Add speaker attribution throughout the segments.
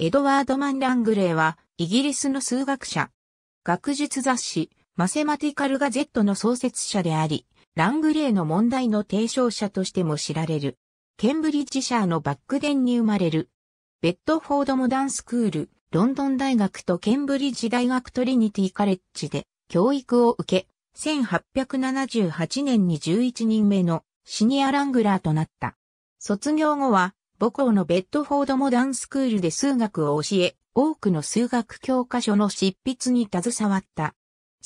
Speaker 1: エドワード・マン・ラングレーは、イギリスの数学者。学術雑
Speaker 2: 誌、マセマティカル・ガゼットの創設者であり、ラングレーの問題の提唱者としても知られる。ケンブリッジシャーのバックデンに生まれる。ベッドフォードモダンスクール、ロンドン大学とケンブリッジ大学トリニティカレッジで教育を受け、1878年に11人目のシニアラングラーとなった。卒業後は母校のベッドフォードモダンスクールで数学を教え、多くの数学教科書の執筆に携わった。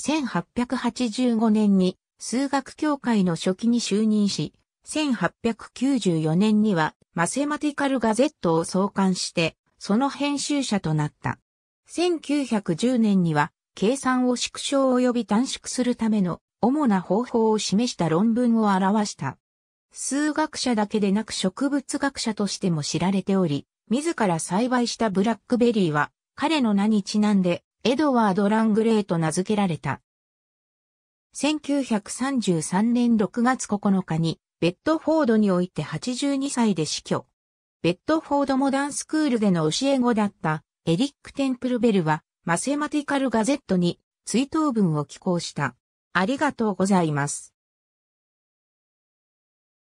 Speaker 2: 1885年に数学協会の初期に就任し、1894年にはマセマティカルガゼットを創刊して、その編集者となった。1910年には、計算を縮小及び短縮するための主な方法を示した論文を表した。数学者だけでなく植物学者としても知られており、自ら栽培したブラックベリーは、彼の名にちなんで、エドワード・ラングレーと名付けられた。1933年6月9日に、ベッドフォードにおいて82歳で死去。ベッドフォードモダンスクールでの教え子だったエリック・テンプルベルはマセマティカルガゼットに追悼文
Speaker 1: を寄稿した。ありがとうございます。